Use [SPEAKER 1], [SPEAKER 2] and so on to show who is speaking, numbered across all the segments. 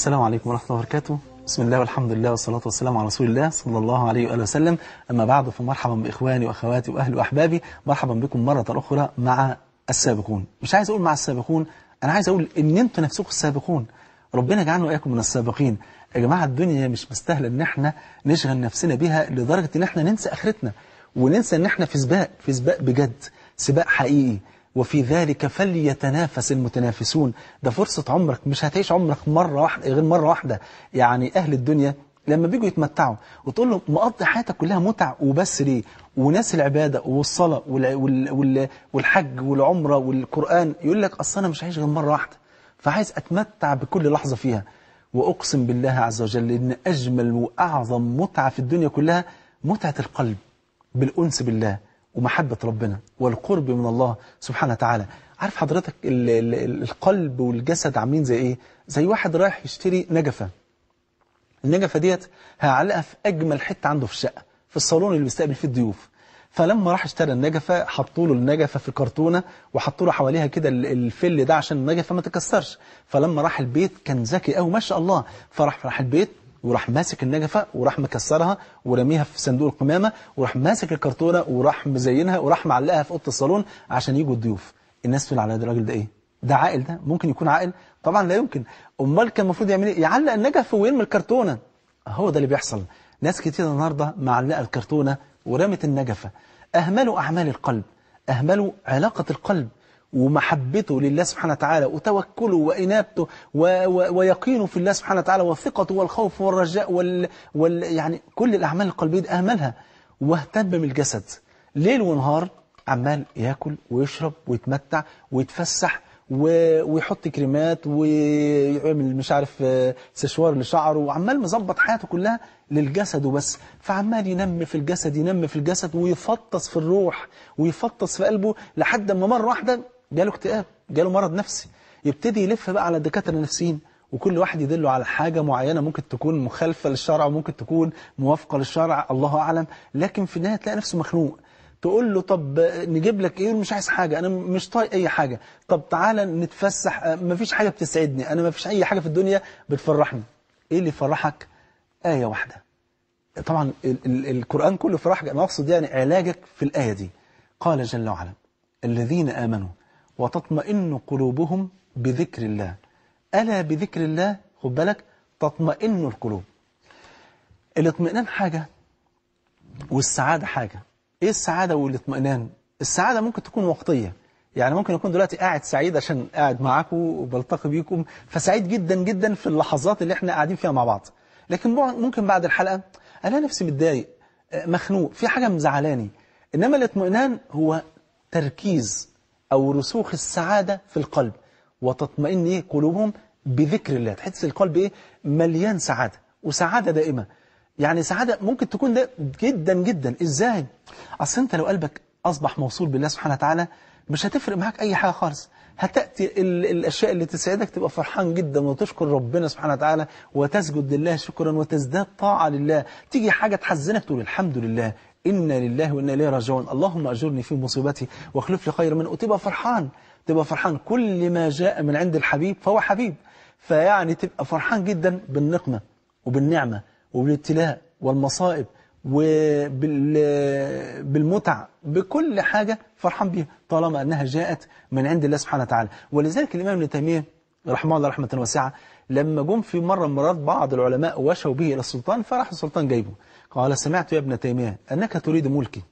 [SPEAKER 1] السلام عليكم ورحمة الله وبركاته بسم الله والحمد لله والصلاة والسلام على رسول الله صلى الله عليه وآله وسلم أما بعد فمرحبا بإخواني وأخواتي وأهلي وأحبابي مرحبا بكم مرة أخرى مع السابقون مش عايز أقول مع السابقون أنا عايز أقول إن أنتم نفسكم السابقون ربنا يجعلنا وإياكم من السابقين يا جماعة الدنيا مش مستاهلة إن إحنا نشغل نفسنا بيها لدرجة إن إحنا ننسى آخرتنا وننسى إن إحنا في سباق في سباق بجد سباق حقيقي وفي ذلك فليتنافس المتنافسون ده فرصة عمرك مش هتعيش عمرك مرة واحدة غير مرة واحدة يعني أهل الدنيا لما بيجوا يتمتعوا وتقول لهم مقضي حياتك كلها متع وبس ليه وناس العبادة والصلاة والحج والعمرة والقرآن يقول لك أصل أنا مش هعيش غير مرة واحدة فعايز أتمتع بكل لحظة فيها وأقسم بالله عز وجل إن أجمل وأعظم متعة في الدنيا كلها متعة القلب بالأنس بالله ومحبة ربنا والقرب من الله سبحانه وتعالى عارف حضرتك القلب والجسد عاملين زي ايه زي واحد رايح يشتري نجفة النجفة ديت هيعلقها في اجمل حتة عنده في الشقة في الصالون اللي بيستقبل فيه الضيوف فلما راح اشترى النجفة حطوا له النجفة في كرتونة وحطوا له حواليها كده الفل ده عشان النجفة ما تكسرش فلما راح البيت كان ذكي قوي ما شاء الله فراح راح البيت وراح ماسك النجفة وراح مكسرها ورميها في صندوق القمامة وراح ماسك الكرتونة وراح مزينها وراح معلقها في أوضة الصالون عشان يجوا الضيوف الناس تقول على الراجل ده إيه ده عاقل ده ممكن يكون عاقل طبعا لا يمكن امال كان المفروض يعمل ايه يعلق النجف ويرمي الكرتونه هو ده اللي بيحصل ناس كتير النهارده معلقه الكرتونه ورمت النجفه اهملوا اعمال القلب اهملوا علاقه القلب ومحبته لله سبحانه وتعالى وتوكله وإنابته ويقينه في الله سبحانه وتعالى وثقته والخوف والرجاء وال, وال يعني كل الأعمال القلبية دي أهملها واهتم بالجسد ليل ونهار عمال ياكل ويشرب ويتمتع ويتفسح ويحط كريمات ويعمل مش عارف آه، سشوار لشعره وعمال مظبط حياته كلها للجسد وبس فعمال ينمي في الجسد ينمي في الجسد ويفطس في الروح ويفطس في قلبه لحد ما مرة واحدة جاله اكتئاب جاله مرض نفسي يبتدي يلف بقى على الدكاترة النفسيين وكل واحد يدله على حاجة معينة ممكن تكون مخالفة للشرع وممكن تكون موافقة للشرع الله أعلم لكن في النهاية تلاقي نفسه مخنوق تقول له طب نجيب لك ايه مش عايز حاجة انا مش طايق اي حاجة طب تعالى نتفسح مفيش حاجة بتسعدني انا مفيش اي حاجة في الدنيا بتفرحني ايه اللي يفرحك آية واحدة طبعا ال ال القرآن كله فرح انا اقصد يعني علاجك في الآية دي قال جل وعلا الذين آمنوا وتطمئن قلوبهم بذكر الله ألا بذكر الله خد بالك تطمئن القلوب الاطمئنان حاجة والسعادة حاجة إيه السعادة والاطمئنان السعادة ممكن تكون وقتية يعني ممكن أكون دلوقتي قاعد سعيد عشان قاعد معاكم وبلتقي بيكم فسعيد جدا جدا في اللحظات اللي احنا قاعدين فيها مع بعض لكن ممكن بعد الحلقة ألاقي نفسي متضايق مخنوق في حاجة مزعلاني إنما الاطمئنان هو تركيز أو رسوخ السعادة في القلب وتطمئن إيه قلوبهم بذكر الله تحس القلب إيه مليان سعادة وسعادة دائمة يعني سعادة ممكن تكون ده جدا جدا إزاي أصل أنت لو قلبك أصبح موصول بالله سبحانه وتعالى مش هتفرق معاك أي حاجة خالص هتأتي الأشياء اللي تسعدك تبقى فرحان جدا وتشكر ربنا سبحانه وتعالى وتسجد لله شكرا وتزداد طاعة لله تيجي حاجة تحزنك تقول الحمد لله إنا لله وإنا إليه راجعون اللهم أجرني في مصيبتي واخلف لي خير من وتبقى فرحان تبقى فرحان كل ما جاء من عند الحبيب فهو حبيب فيعني تبقى فرحان جدا بالنقمة وبالنعمة وبالابتلاء والمصائب وبالمتع بكل حاجة فرحان بها طالما أنها جاءت من عند الله سبحانه وتعالى ولذلك الإمام ابن تيمية رحمه الله رحمة واسعة لما جم في مرة مرات بعض العلماء وشوا به إلى السلطان فراح السلطان جايبه قال سمعت يا ابن تيمية أنك تريد ملكي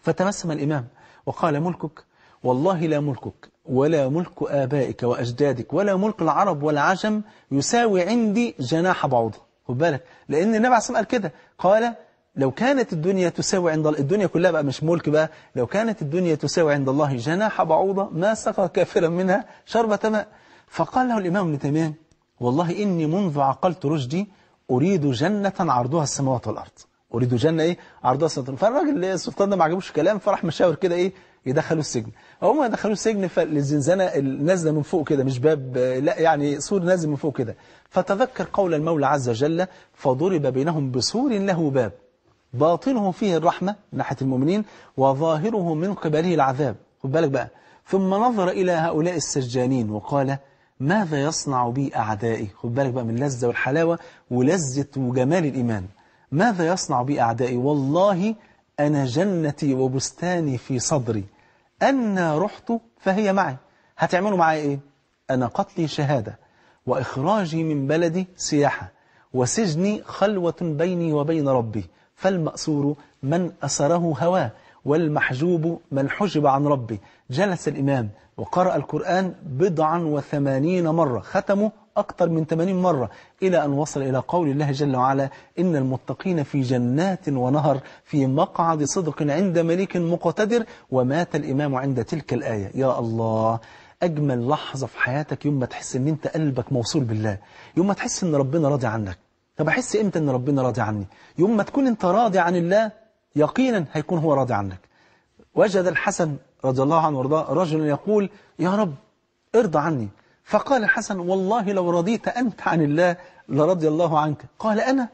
[SPEAKER 1] فتبسم الإمام وقال ملكك والله لا ملكك ولا ملك آبائك وأجدادك ولا ملك العرب والعجم يساوي عندي جناح بعوضة خد بالك لأن النبي عليه قال كده قال لو كانت الدنيا تساوي عند الدنيا كلها بقى مش ملك بقى لو كانت الدنيا تساوي عند الله جناح بعوضة ما سقى كافرا منها شربة ماء فقال له الإمام ابن تيمية والله إني منذ عقلت رشدي أريد جنة عرضها السماوات والأرض أريد جنة إيه عرضها السماوات فالراجل اللي السلطان ده ما عجبوش الكلام فراح مشاور كده إيه يدخلوا السجن هم يدخلوا السجن فالزنزانة نازلة من فوق كده مش باب لا يعني سور نازل من فوق كده فتذكر قول المولى عز وجل فضرب بينهم بسور له باب باطنه فيه الرحمة ناحية المؤمنين وظاهره من قبله العذاب خد بالك بقى ثم نظر إلى هؤلاء السجانين وقال ماذا يصنع بي أعدائي خد بالك بقى من لذة والحلاوة ولذة وجمال الإيمان ماذا يصنع بي أعدائي والله أنا جنتي وبستاني في صدري أنا رحت فهي معي هتعملوا معي إيه أنا قتلي شهادة وإخراجي من بلدي سياحة وسجني خلوة بيني وبين ربي فالمأسور من أسره هواه والمحجوب من حجب عن ربه جلس الإمام وقرأ القرآن بضعا وثمانين مرة ختمه أكثر من 80 مرة إلى أن وصل إلى قول الله جل وعلا إن المتقين في جنات ونهر في مقعد صدق عند مليك مقتدر ومات الإمام عند تلك الآية يا الله أجمل لحظة في حياتك يوم ما تحس أن أنت قلبك موصول بالله يوم ما تحس أن ربنا راضي عنك طب أحس إمتى أن ربنا راضي عني يوم ما تكون أنت راضي عن الله يقينا هيكون هو راضي عنك وجد الحسن رضي الله عنه وارضاه رجلا يقول يا رب ارضى عني فقال الحسن والله لو رضيت أنت عن الله لرضي الله عنك قال أنا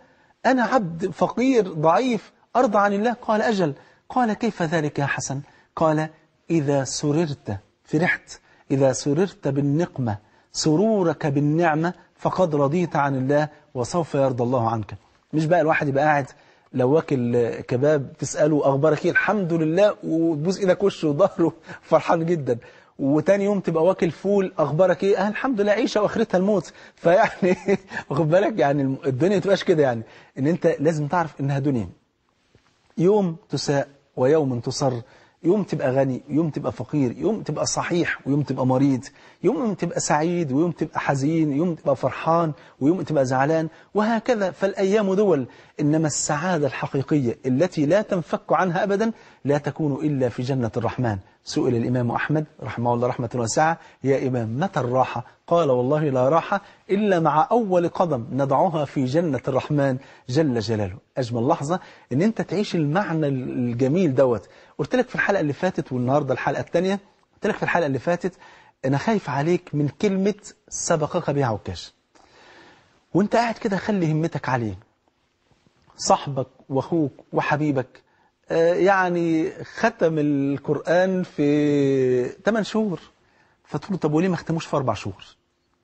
[SPEAKER 1] أنا عبد فقير ضعيف أرضى عن الله قال أجل قال كيف ذلك يا حسن قال إذا سررت فرحت إذا سررت بالنقمة سرورك بالنعمة فقد رضيت عن الله وسوف يرضى الله عنك مش بقى الواحد يبقى قاعد لو واكل كباب تسأله أخبارك إيه الحمد لله وتبوس إيدك وشه وظهره فرحان جدا وتاني يوم تبقى واكل فول أخبارك إيه أه الحمد لله عيشة وآخرتها الموت فيعني واخد بالك يعني الدنيا تبقاش كده يعني إن أنت لازم تعرف إنها دنيا يوم تساء ويوم تصر يوم تبقى غني يوم تبقى فقير يوم تبقى صحيح ويوم تبقى مريض يوم تبقى سعيد ويوم تبقى حزين يوم تبقى فرحان ويوم تبقى زعلان وهكذا فالأيام دول إنما السعادة الحقيقية التي لا تنفك عنها أبدا لا تكون إلا في جنة الرحمن سئل الإمام أحمد رحمه الله رحمة واسعة يا إمام متى الراحة قال والله لا راحة إلا مع أول قدم نضعها في جنة الرحمن جل جلاله أجمل لحظة إن أنت تعيش المعنى الجميل دوت قلت لك في الحلقة اللي فاتت والنهاردة الحلقة الثانية قلت لك في الحلقة اللي فاتت أنا خايف عليك من كلمة سبقك بها عكاش وانت قاعد كده خلي همتك عليه صاحبك واخوك وحبيبك آه، يعني ختم القرآن في 8 شهور فتقول طب وليه ما ختموش في أربع شهور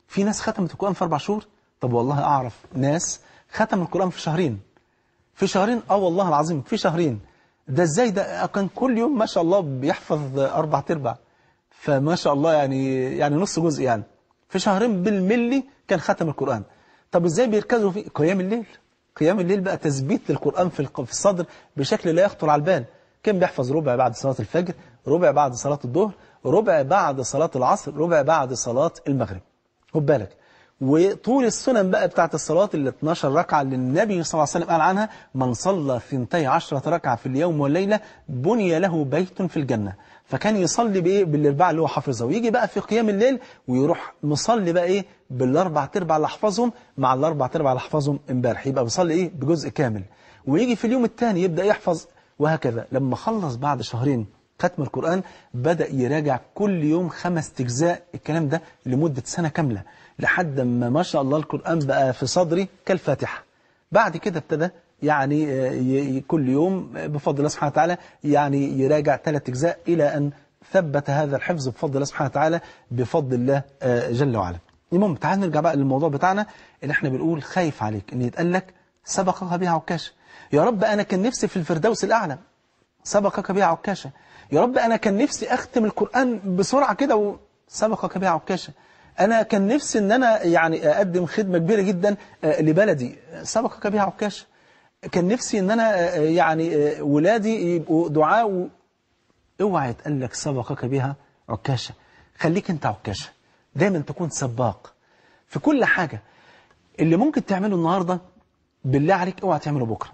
[SPEAKER 1] في ناس ختمت القرآن في أربع شهور طب والله أعرف ناس ختم القرآن في شهرين في شهرين اه والله العظيم في شهرين ده ازاي ده كان كل يوم ما شاء الله بيحفظ أربع تربع فما شاء الله يعني يعني نص جزء يعني في شهرين بالملي كان ختم القرآن طب ازاي بيركزوا في قيام الليل قيام الليل بقى تثبيت للقرآن في الصدر بشكل لا يخطر على البال كان بيحفظ ربع بعد صلاة الفجر ربع بعد صلاة الظهر ربع بعد صلاة العصر ربع بعد صلاة المغرب خد بالك وطول السنن بقى بتاعة الصلاة ال 12 ركعة اللي النبي صلى الله عليه وسلم قال عنها من صلى ثنتي عشرة ركعة في اليوم والليلة بني له بيت في الجنة فكان يصلي بإيه بالأرباع اللي هو حافظه ويجي بقى في قيام الليل ويروح مصلي بقى إيه بالأربع تربع اللي حفظهم مع الأربع تربع اللي حفظهم امبارح يبقى بيصلي إيه بجزء كامل ويجي في اليوم الثاني يبدأ يحفظ وهكذا لما خلص بعد شهرين ختم القرآن بدأ يراجع كل يوم خمس اجزاء الكلام ده لمدة سنة كاملة لحد ما ما شاء الله القرآن بقى في صدري كالفاتحة بعد كده ابتدى يعني آه، كل يوم بفضل الله سبحانه وتعالى يعني يراجع ثلاث أجزاء إلى أن ثبت هذا الحفظ بفضل الله سبحانه وتعالى بفضل الله آه، جل وعلا المهم تعال نرجع بقى للموضوع بتاعنا اللي احنا بنقول خايف عليك ان يتقال لك سبقك بها عكاشة يا رب أنا كان نفسي في الفردوس الأعلى سبقك بها عكاشة يا رب أنا كان نفسي أختم القرآن بسرعة كده وسبقك بها عكاشة أنا كان نفسي أن أنا يعني أقدم خدمة كبيرة جدا آه، لبلدي سبقك بها عكاش كان نفسي أن أنا آه، آه، يعني ولادي يبقوا دعاء اوعى يتقال لك سبقك بها عكاشة خليك أنت عكاشة دايما تكون سباق في كل حاجة اللي ممكن تعمله النهاردة بالله عليك اوعى تعمله بكرة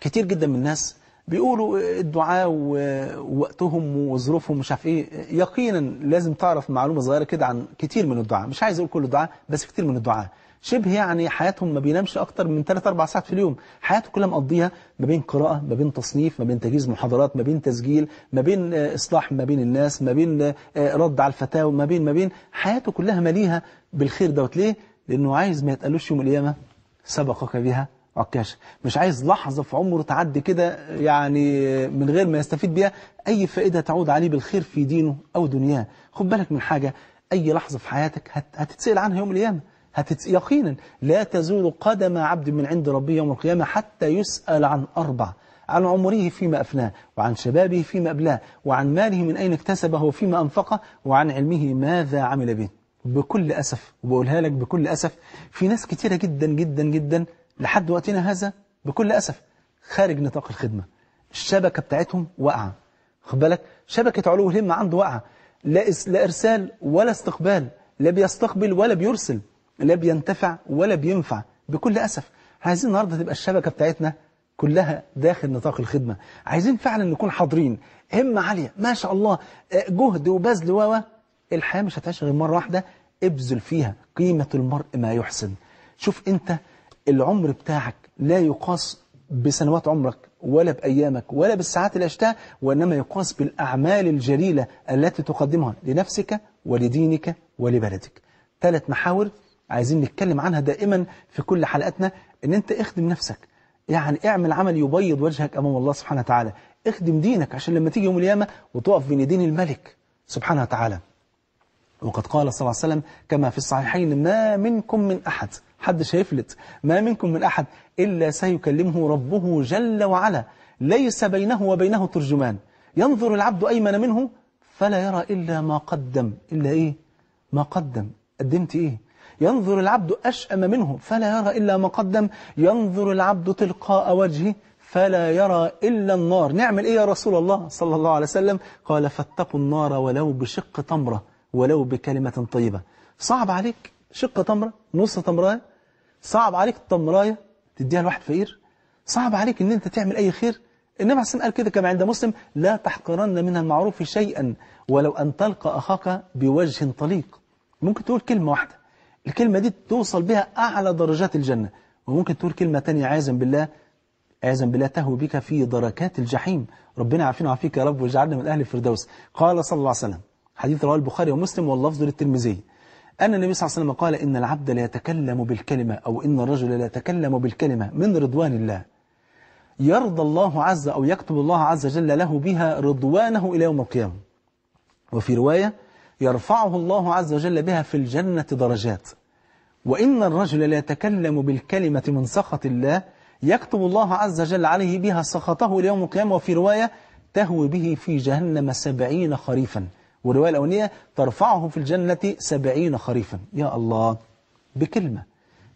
[SPEAKER 1] كتير جدا من الناس بيقولوا الدعاء ووقتهم وظروفهم مش عارف ايه يقينا لازم تعرف معلومة صغيرة كده عن كتير من الدعاء مش عايز اقول كل الدعاء بس كتير من الدعاء شبه يعني حياتهم ما بينامش أكتر من 3 4 ساعات في اليوم حياته كلها مقضيها ما بين قراءة ما بين تصنيف ما بين تجهيز محاضرات ما بين تسجيل ما بين آه، إصلاح ما بين الناس ما بين آه، آه، رد على الفتاوى ما بين ما بين حياته كلها مليها بالخير دوت ليه لأنه عايز ما يتقالوش يوم القيامة سبقك بها عكاشه مش عايز لحظه في عمره تعدي كده يعني من غير ما يستفيد بيها اي فائده تعود عليه بالخير في دينه او دنياه خد بالك من حاجه اي لحظه في حياتك هتتسال عنها يوم القيامه هتتس... يقينا لا تزول قدم عبد من عند ربه يوم القيامه حتى يسال عن اربع عن عمره فيما أفناه وعن شبابه فيما أبلاه وعن ماله من أين اكتسبه وفيما أنفقه وعن علمه ماذا عمل به بكل أسف وبقولها لك بكل أسف في ناس كتيرة جدا جدا جدا لحد وقتنا هذا بكل أسف خارج نطاق الخدمة الشبكة بتاعتهم واقعة خد بالك شبكة علو الهمة عنده واقعة لا, لا إرسال ولا استقبال لا بيستقبل ولا بيرسل لا بينتفع ولا بينفع بكل أسف عايزين النهاردة تبقى الشبكة بتاعتنا كلها داخل نطاق الخدمة عايزين فعلا نكون حاضرين همة عالية ما شاء الله جهد وبذل و الحياة مش هتعيش غير مرة واحدة ابذل فيها قيمة المرء ما يحسن شوف انت العمر بتاعك لا يقاس بسنوات عمرك ولا بأيامك ولا بالساعات اللي عشتها وإنما يقاس بالأعمال الجليلة التي تقدمها لنفسك ولدينك ولبلدك ثلاث محاور عايزين نتكلم عنها دائما في كل حلقاتنا ان انت اخدم نفسك يعني اعمل عمل يبيض وجهك امام الله سبحانه وتعالى اخدم دينك عشان لما تيجي يوم القيامه وتقف بين يدين الملك سبحانه وتعالى وقد قال صلى الله عليه وسلم كما في الصحيحين ما منكم من أحد حد هيفلت ما منكم من أحد إلا سيكلمه ربه جل وعلا ليس بينه وبينه ترجمان ينظر العبد أيمن منه فلا يرى إلا ما قدم إلا إيه ما قدم قدمت إيه ينظر العبد أشأم منه فلا يرى إلا ما قدم ينظر العبد تلقاء وجهه فلا يرى إلا النار نعمل إيه يا رسول الله صلى الله عليه وسلم قال فاتقوا النار ولو بشق تمره ولو بكلمة طيبة صعب عليك شق تمرة نص تمراية صعب عليك التمراية تديها لواحد فقير صعب عليك ان انت تعمل اي خير النبي عليه الصلاة قال كده كما عند مسلم لا تحقرن من المعروف شيئا ولو ان تلقى اخاك بوجه طليق ممكن تقول كلمة واحدة الكلمة دي توصل بها اعلى درجات الجنة وممكن تقول كلمة تانية عايزا بالله عايزا بالله تهوي بك في دركات الجحيم ربنا عافينا وعافيك يا رب واجعلنا من اهل الفردوس قال صلى الله عليه وسلم حديث رواه البخاري ومسلم واللفظ للترمذي أن النبي صلى الله عليه وسلم قال إن العبد لا يتكلم بالكلمة أو إن الرجل لا يتكلم بالكلمة من رضوان الله يرضى الله عز أو يكتب الله عز وجل له بها رضوانه إلى يوم القيامة وفي رواية يرفعه الله عز وجل بها في الجنة درجات وإن الرجل لا يتكلم بالكلمة من سخط الله يكتب الله عز وجل عليه بها سخطه إلى يوم القيامة وفي رواية تهوي به في جهنم سبعين خريفا والرواية الأولانية ترفعهم في الجنة سبعين خريفا يا الله بكلمة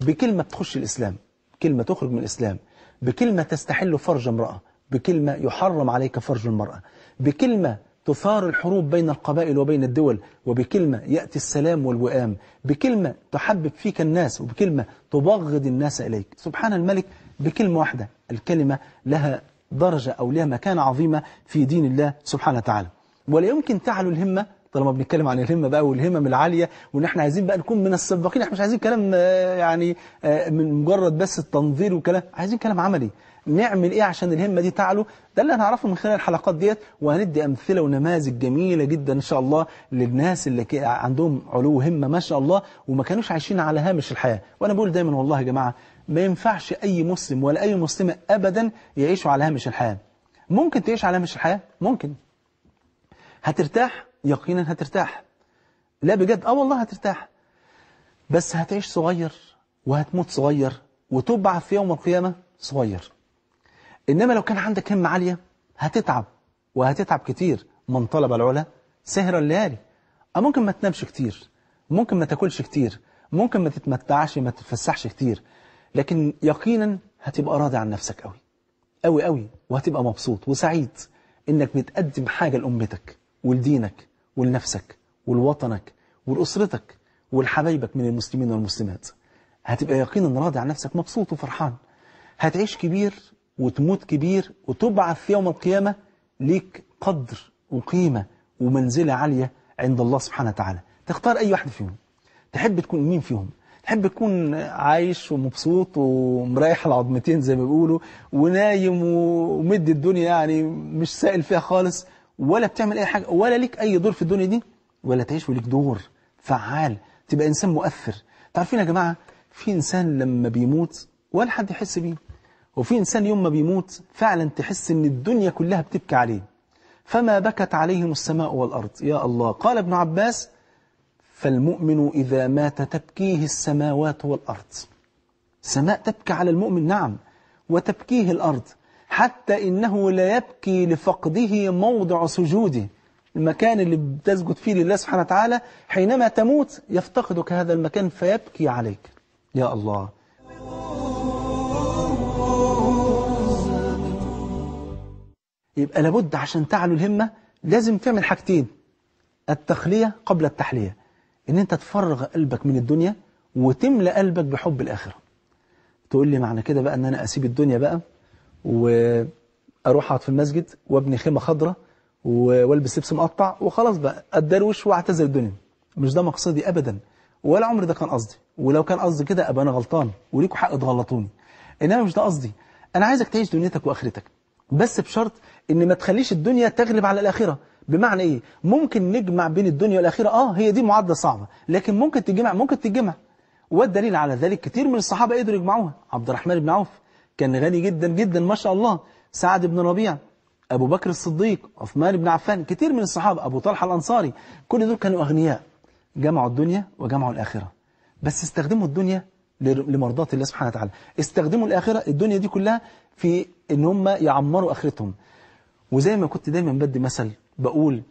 [SPEAKER 1] بكلمة تخش الإسلام كلمة تخرج من الإسلام بكلمة تستحل فرج امرأة بكلمة يحرم عليك فرج المرأة بكلمة تثار الحروب بين القبائل وبين الدول وبكلمة يأتي السلام والوئام بكلمة تحبب فيك الناس وبكلمة تبغض الناس إليك سبحان الملك بكلمة واحدة الكلمة لها درجة أو لها مكانة عظيمة في دين الله سبحانه وتعالى ولا يمكن تعلو الهمة طالما بنتكلم عن الهمة بقى والهمم العالية وان احنا عايزين بقى نكون من السباقين احنا مش عايزين كلام آه، يعني آه، من مجرد بس التنظير وكلام عايزين كلام عملي نعمل ايه عشان الهمة دي تعلو ده اللي هنعرفه من خلال الحلقات ديت وهندي امثله ونماذج جميله جدا ان شاء الله للناس اللي عندهم علو همه ما شاء الله وما كانوش عايشين على هامش الحياه وانا بقول دايما والله يا جماعه ما ينفعش اي مسلم ولا اي مسلمه ابدا يعيشوا على هامش الحياه ممكن تعيش على هامش الحياه ممكن هترتاح يقينا هترتاح لا بجد اه والله هترتاح بس هتعيش صغير وهتموت صغير وتبعث في يوم القيامة صغير إنما لو كان عندك همة عالية هتتعب وهتتعب كتير من طلب العلا سهر الليالي آه ممكن ما تنامش كتير ممكن ما تاكلش كتير ممكن ما تتمتعش ما تتفسحش كتير لكن يقينا هتبقى راضي عن نفسك قوي قوي قوي وهتبقى مبسوط وسعيد انك بتقدم حاجة لأمتك ولدينك ولنفسك ولوطنك ولأسرتك ولحبايبك من المسلمين والمسلمات هتبقى يقينا راضي عن نفسك مبسوط وفرحان هتعيش كبير وتموت كبير وتبعث في يوم القيامة ليك قدر وقيمة ومنزلة عالية عند الله سبحانه وتعالى تختار أي واحد فيهم تحب تكون مين فيهم تحب تكون عايش ومبسوط ومريح العظمتين زي ما بيقولوا ونايم ومد الدنيا يعني مش سائل فيها خالص ولا بتعمل أي حاجة ولا ليك أي دور في الدنيا دي ولا تعيش وليك دور فعال تبقى إنسان مؤثر تعرفين يا جماعة في إنسان لما بيموت ولا حد يحس بيه وفي إنسان يوم ما بيموت فعلا تحس إن الدنيا كلها بتبكي عليه فما بكت عليهم السماء والأرض يا الله قال ابن عباس فالمؤمن إذا مات تبكيه السماوات والأرض سماء تبكي على المؤمن نعم وتبكيه الأرض حتى إنه لا يبكي لفقده موضع سجوده المكان اللي بتسجد فيه لله سبحانه وتعالى حينما تموت يفتقدك هذا المكان فيبكي عليك يا الله يبقى لابد عشان تعلو الهمة لازم تعمل حاجتين التخلية قبل التحلية ان انت تفرغ قلبك من الدنيا وتملأ قلبك بحب الآخرة تقول لي معنى كده بقى ان انا اسيب الدنيا بقى واروح اقعد في المسجد وابني خيمه خضراء والبس لبس مقطع وخلاص بقى اتدروش واعتزل الدنيا مش ده مقصدي ابدا ولا عمري ده كان قصدي ولو كان قصدي كده ابقى انا غلطان وليكوا حق تغلطوني انما مش ده قصدي انا عايزك تعيش دنيتك واخرتك بس بشرط ان ما تخليش الدنيا تغلب على الاخره بمعنى ايه ممكن نجمع بين الدنيا والاخره اه هي دي معادله صعبه لكن ممكن تتجمع ممكن تتجمع والدليل على ذلك كتير من الصحابه قدروا يجمعوها عبد الرحمن بن عوف كان غني جدا جدا ما شاء الله سعد بن ربيع أبو بكر الصديق عثمان بن عفان كثير من الصحابة أبو طلحة الأنصاري كل دول كانوا أغنياء جمعوا الدنيا وجمعوا الآخرة بس استخدموا الدنيا لمرضات الله سبحانه وتعالى استخدموا الآخرة الدنيا دي كلها في إن هم يعمروا آخرتهم وزي ما كنت دايما بدي مثل بقول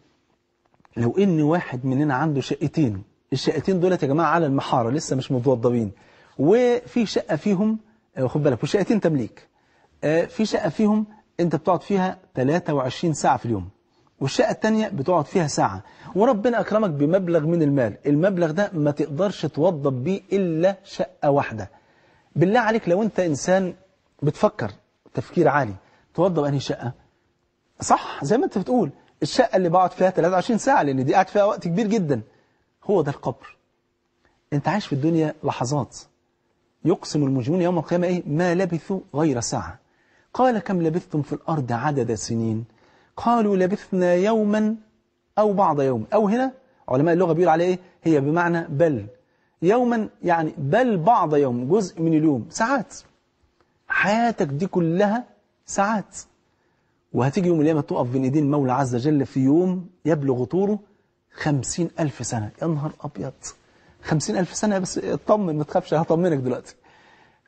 [SPEAKER 1] لو إن واحد مننا عنده شقتين الشقتين دولت يا جماعة على المحارة لسه مش متوضبين وفي شقة فيهم واخد آه، بالك والشقتين تمليك آه، في شقة فيهم انت بتقعد فيها 23 ساعة في اليوم والشقة التانية بتقعد فيها ساعة وربنا أكرمك بمبلغ من المال المبلغ ده ما تقدرش توضب بيه إلا شقة واحدة بالله عليك لو أنت إنسان بتفكر تفكير عالي توضب أنهي شقة صح زي ما أنت بتقول الشقة اللي بقعد فيها 23 ساعة لأن دي قاعد فيها وقت كبير جدا هو ده القبر أنت عايش في الدنيا لحظات يقسم المجرمون يوم القيامة إيه؟ ما لبثوا غير ساعة قال كم لبثتم في الأرض عدد سنين قالوا لبثنا يوما أو بعض يوم أو هنا علماء اللغة بيقول عليه إيه؟ هي بمعنى بل يوما يعني بل بعض يوم جزء من اليوم ساعات حياتك دي كلها ساعات وهتيجي يوم القيامة تقف بين ايدين المولى عز وجل في يوم يبلغ طوله خمسين ألف سنة يا نهار أبيض خمسين ألف سنة بس اطمن ما تخافش هطمنك دلوقتي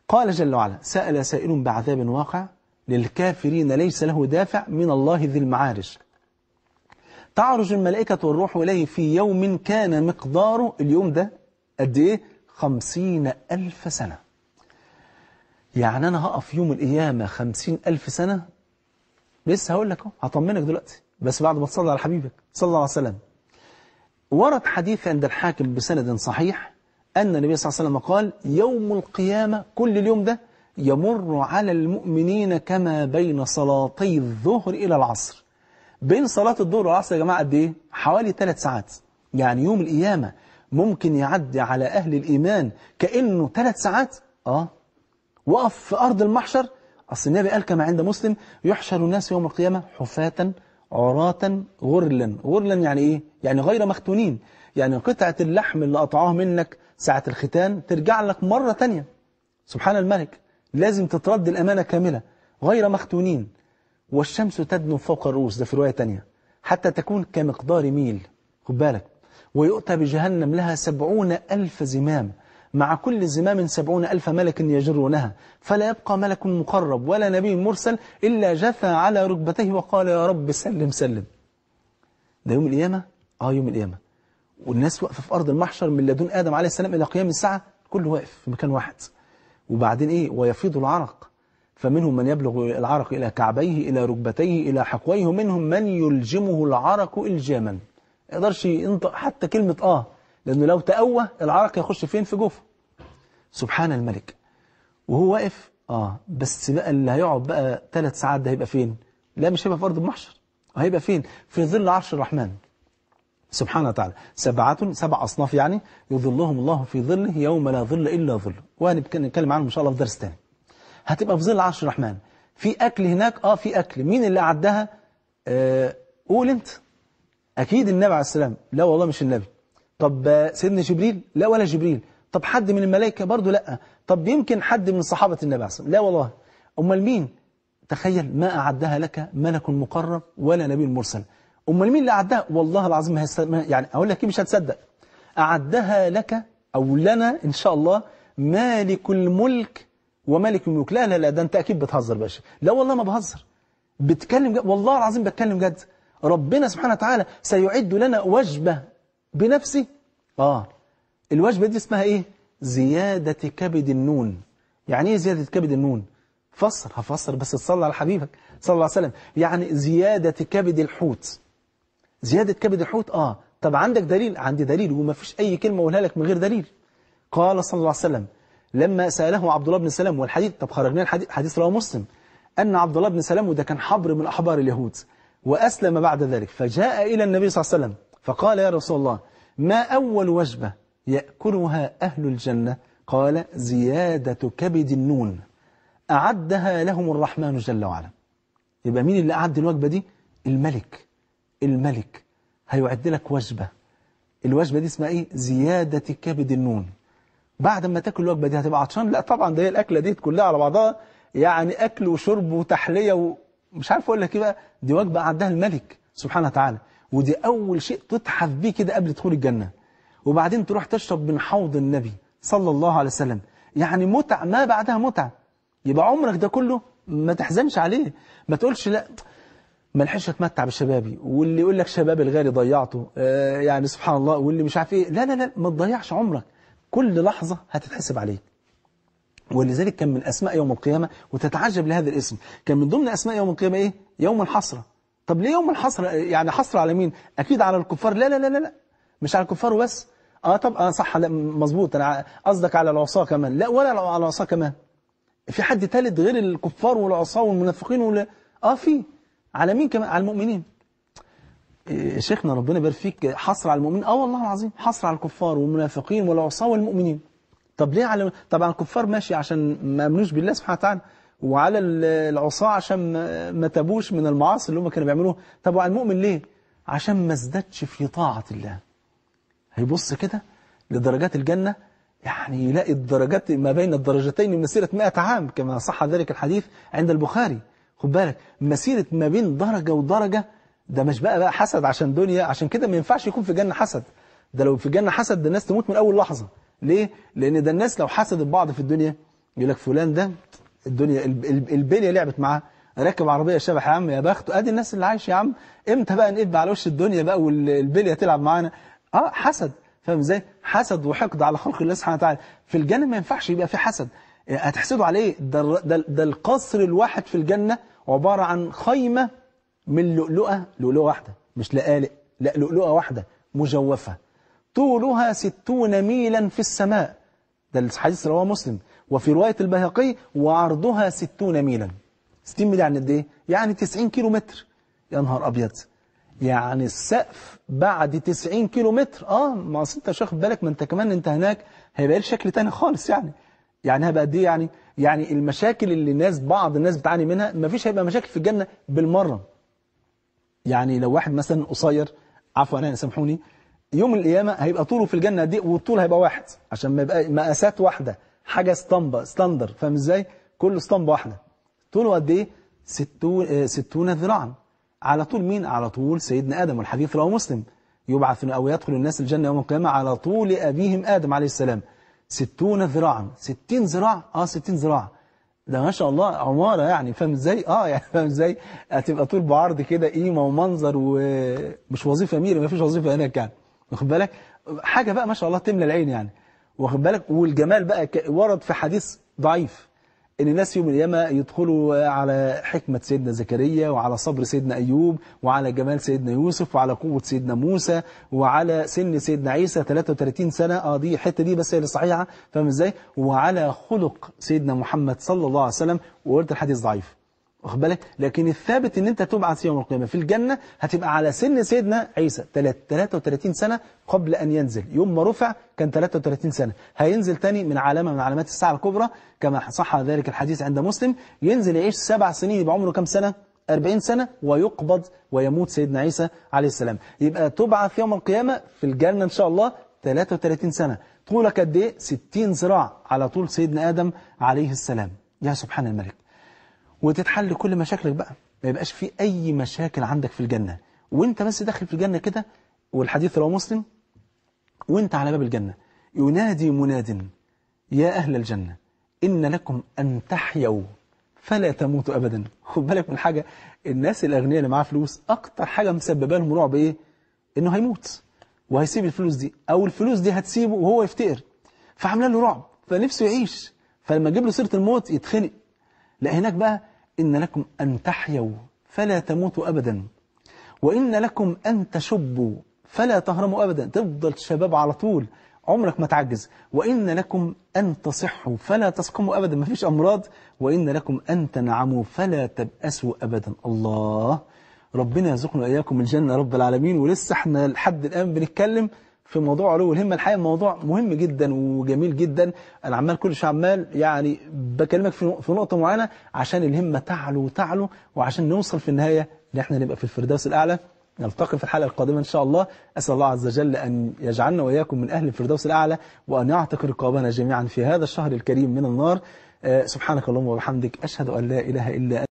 [SPEAKER 1] قال جل وعلا سأل سائل بعذاب واقع للكافرين ليس له دافع من الله ذي المعارج تعرج الملائكة والروح إليه في يوم كان مقداره اليوم ده قد إيه؟ خمسين ألف سنة يعني أنا هقف يوم القيامة خمسين ألف سنة لسه هقول لك هطمنك دلوقتي بس بعد ما تصلي على حبيبك صلى الله عليه وسلم ورد حديث عند الحاكم بسند صحيح أن النبي صلى الله عليه وسلم قال يوم القيامة كل اليوم ده يمر على المؤمنين كما بين صلاتي الظهر إلى العصر بين صلاة الظهر والعصر يا جماعة قد إيه؟ حوالي ثلاث ساعات يعني يوم القيامة ممكن يعدي على أهل الإيمان كأنه ثلاث ساعات آه وقف في أرض المحشر أصل النبي قال كما عند مسلم يحشر الناس يوم القيامة حفاة عراة غرلا غرلا يعني إيه؟ يعني غير مختونين يعني قطعة اللحم اللي قطعوها منك ساعة الختان ترجع لك مرة تانية سبحان الملك لازم تترد الأمانة كاملة غير مختونين والشمس تدنو فوق الرؤوس ده في رواية تانية حتى تكون كمقدار ميل خد بالك ويؤتى بجهنم لها سبعون ألف زمام مع كل زمام سبعون ألف ملك يجرونها فلا يبقى ملك مقرب ولا نبي مرسل إلا جثى على ركبتيه وقال يا رب سلم سلم ده يوم القيامة؟ آه يوم القيامة والناس واقفة في أرض المحشر من لدن آدم عليه السلام إلى قيام الساعة كله واقف في مكان واحد وبعدين إيه ويفيض العرق فمنهم من يبلغ العرق إلى كعبيه إلى ركبتيه إلى حقويه ومنهم من يلجمه العرق إلجاما يقدرش ينطق حتى كلمة آه لأنه لو تأوه العرق يخش فين في جوفه سبحان الملك وهو واقف آه بس بقى اللي هيقعد بقى ثلاث ساعات ده هيبقى فين لا مش هيبقى في أرض المحشر هيبقى فين في ظل عرش الرحمن سبحانه وتعالى سبعة سبع أصناف يعني يظلهم الله في ظله يوم لا ظل إلا ظله وهنتكلم عنهم إن شاء الله في درس تاني هتبقى في ظل عرش الرحمن في أكل هناك آه في أكل مين اللي أعدها آه قول أنت أكيد النبي عليه السلام لا والله مش النبي طب آه، سيدنا جبريل لا ولا جبريل طب حد من الملائكة برضه لا طب يمكن حد من صحابة النبي عليه الصلاة لا والله أمال مين تخيل ما أعدها لك ملك مقرب ولا نبي مرسل أمال مين اللي أعدها والله العظيم يعني أقول لك مش هتصدق أعدها لك أو لنا إن شاء الله مالك الملك وملك الملوك لا لا لا ده أنت أكيد بتهزر باشا لا والله ما بهزر بتكلم جد والله العظيم بتكلم جد ربنا سبحانه وتعالى سيعد لنا وجبة بنفسه آه الوجبة دي اسمها إيه؟ زيادة كبد النون يعني إيه زيادة كبد النون؟ فسر هفسر بس تصلى على حبيبك صلى الله عليه وسلم يعني زيادة كبد الحوت زيادة كبد الحوت آه طب عندك دليل عندي دليل وما فيش أي كلمة أقولها لك من غير دليل قال صلى الله عليه وسلم لما سأله عبد الله بن سلام والحديث طب خرجنا الحديث حديث رواه مسلم أن عبد الله بن سلام وده كان حبر من أحبار اليهود وأسلم بعد ذلك فجاء إلى النبي صلى الله عليه وسلم فقال يا رسول الله ما أول وجبة يأكلها أهل الجنة قال زيادة كبد النون أعدها لهم الرحمن جل وعلا يبقى مين اللي أعد الوجبة دي الملك الملك هيعد لك وجبة الوجبة دي اسمها ايه زيادة كبد النون بعد ما تاكل الوجبة دي هتبقى عطشان لا طبعا ده هي الأكلة دي كلها على بعضها يعني أكل وشرب وتحلية ومش عارف أقول لك ايه بقى دي وجبة أعدها الملك سبحانه وتعالى ودي أول شيء تتحف بيه كده قبل دخول الجنة وبعدين تروح تشرب من حوض النبي صلى الله عليه وسلم يعني متعة ما بعدها متعة يبقى عمرك ده كله ما تحزنش عليه ما تقولش لا ما لحقش اتمتع بشبابي واللي يقول لك شباب الغالي ضيعته آه، يعني سبحان الله واللي مش عارف ايه لا لا لا ما تضيعش عمرك كل لحظة هتتحسب عليك ولذلك كان من أسماء يوم القيامة وتتعجب لهذا الاسم كان من ضمن أسماء يوم القيامة إيه؟ يوم الحسرة طب ليه يوم الحسرة يعني حسرة على مين أكيد على الكفار لا لا لا لا مش على الكفار بس اه طب اه صح مظبوط انا قصدك على العصاه كمان لا ولا على العصاه كمان في حد ثالث غير الكفار والعصاه والمنافقين ولا اه في على مين كمان على المؤمنين إيه شيخنا ربنا يبارك فيك حصر على المؤمنين اه والله العظيم حصر على الكفار والمنافقين والعصاه والمؤمنين طب ليه على طبعا الكفار ماشي عشان ما امنوش بالله سبحانه وتعالى وعلى العصاه عشان ما تابوش من المعاصي اللي هم كانوا بيعملوها طب وعلى المؤمن ليه عشان ما ازدادش في طاعه الله هيبص كده لدرجات الجنة يعني يلاقي الدرجات ما بين الدرجتين مسيرة 100 عام كما صح ذلك الحديث عند البخاري خد بالك مسيرة ما بين درجة ودرجة ده مش بقى بقى حسد عشان دنيا عشان كده ما ينفعش يكون في جنة حسد ده لو في جنة حسد ده الناس تموت من أول لحظة ليه؟ لأن ده الناس لو حسدت بعض في الدنيا يقول لك فلان ده الدنيا البنية لعبت معاه ركب عربية شبح يا عم يا بخت ادي الناس اللي عايش يا عم امتى بقى نقب على وش الدنيا بقى والبلية تلعب معانا اه حسد فاهم ازاي حسد وحقد على خلق الله سبحانه وتعالى في الجنة ما ينفعش يبقى في حسد إيه، هتحسدوا على ده, ده, ده القصر الواحد في الجنة عبارة عن خيمة من لؤلؤة لؤلؤة واحدة مش لقالق لا لؤلؤة واحدة مجوفة طولها ستون ميلا في السماء ده الحديث رواه مسلم وفي رواية البهقي وعرضها ستون ميلا 60 ميل يعني قد ايه؟ يعني 90 كيلو متر يا نهار أبيض يعني السقف بعد 90 كيلو متر اه ما اصل انت مش واخد بالك ما انت كمان انت هناك هيبقى شكل تاني خالص يعني يعني هبقى قد ايه يعني يعني المشاكل اللي الناس بعض الناس بتعاني منها ما فيش هيبقى مشاكل في الجنه بالمره يعني لو واحد مثلا قصير عفوا يعني سامحوني يوم القيامه هيبقى طوله في الجنه دي والطول هيبقى واحد عشان ما يبقى مقاسات واحده حاجه اسطمبه ستاندر فاهم ازاي كله اسطمبه واحده طوله قد ايه 60 آه، ذراعا على طول مين على طول سيدنا آدم والحديث رواه مسلم يبعث أو يدخل الناس الجنة يوم القيامة على طول أبيهم آدم عليه السلام ستون ذراعا ستين ذراع آه ستين ذراع ده ما شاء الله عمارة يعني فاهم ازاي آه يعني فاهم ازاي هتبقى طول بعرض كده قيمة ومنظر ومش وظيفة ميرة ما فيش وظيفة هناك يعني واخد بالك حاجة بقى ما شاء الله تملى العين يعني واخد بالك والجمال بقى ورد في حديث ضعيف ان الناس يوم القيامه يدخلوا على حكمة سيدنا زكريا وعلى صبر سيدنا أيوب وعلى جمال سيدنا يوسف وعلى قوة سيدنا موسى وعلى سن سيدنا عيسى 33 سنة اه دي الحتة دي بس هي الصحيحة فاهم ازاي وعلى خلق سيدنا محمد صلى الله عليه وسلم وقلت الحديث ضعيف واخد بالك لكن الثابت ان انت تبعث يوم القيامة في الجنة هتبقى على سن سيدنا عيسى 33 سنة قبل أن ينزل يوم ما رفع كان 33 سنة هينزل تاني من علامة من علامات الساعة الكبرى كما صح ذلك الحديث عند مسلم ينزل يعيش سبع سنين يبقى عمره كام سنة 40 سنة ويقبض ويموت سيدنا عيسى عليه السلام يبقى تبعث يوم القيامة في الجنة إن شاء الله 33 سنة طولك قد ايه 60 ذراع على طول سيدنا آدم عليه السلام يا سبحان الملك وتتحل كل مشاكلك بقى ما يبقاش في أي مشاكل عندك في الجنة وانت بس داخل في الجنة كده والحديث رواه مسلم وانت على باب الجنة ينادي مناد يا أهل الجنة إن لكم أن تحيوا فلا تموتوا أبدا خد بالك من حاجة الناس الأغنياء اللي معاها فلوس أكتر حاجة مسببة لهم رعب إيه إنه هيموت وهيسيب الفلوس دي أو الفلوس دي هتسيبه وهو يفتقر فعامله له رعب فنفسه يعيش فلما يجيب له سيرة الموت يتخنق لا هناك بقى إن لكم أن تحيوا فلا تموتوا أبدا وإن لكم أن تشبوا فلا تهرموا أبدا تفضل شباب على طول عمرك ما تعجز وإن لكم أن تصحوا فلا تسقموا أبدا ما فيش أمراض وإن لكم أن تنعموا فلا تبأسوا أبدا الله ربنا يرزقنا وإياكم الجنة رب العالمين ولسه احنا لحد الآن بنتكلم في موضوع علو الهمه الحقيقه موضوع مهم جدا وجميل جدا انا عمال كل شيء عمال يعني بكلمك في نقطه معينه عشان الهمه تعلو وتعلو وعشان نوصل في النهايه ان احنا نبقى في الفردوس الاعلى نلتقي في الحلقة القادمة إن شاء الله أسأل الله عز وجل أن يجعلنا وإياكم من أهل الفردوس الأعلى وأن يعتق رقابنا جميعا في هذا الشهر الكريم من النار آه، سبحانك اللهم وبحمدك أشهد أن لا إله إلا أنت